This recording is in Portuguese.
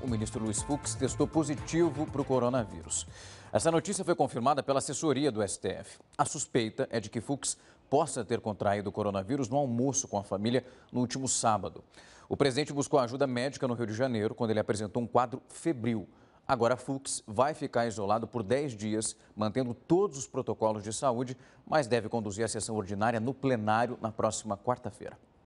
O ministro Luiz Fux testou positivo para o coronavírus. Essa notícia foi confirmada pela assessoria do STF. A suspeita é de que Fux possa ter contraído o coronavírus no almoço com a família no último sábado. O presidente buscou ajuda médica no Rio de Janeiro quando ele apresentou um quadro febril. Agora, Fux vai ficar isolado por 10 dias, mantendo todos os protocolos de saúde, mas deve conduzir a sessão ordinária no plenário na próxima quarta-feira.